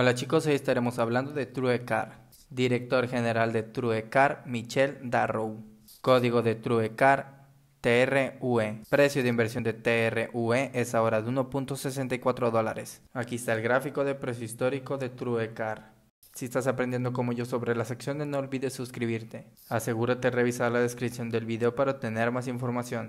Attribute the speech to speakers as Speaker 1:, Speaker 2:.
Speaker 1: Hola chicos, hoy estaremos hablando de Truecar. Director General de Truecar, Michel Darrow. Código de Truecar, TRUE. Precio de inversión de TRUE es ahora de 1.64 dólares. Aquí está el gráfico de precio histórico de Truecar. Si estás aprendiendo como yo sobre las acciones, no olvides suscribirte. Asegúrate de revisar la descripción del video para obtener más información.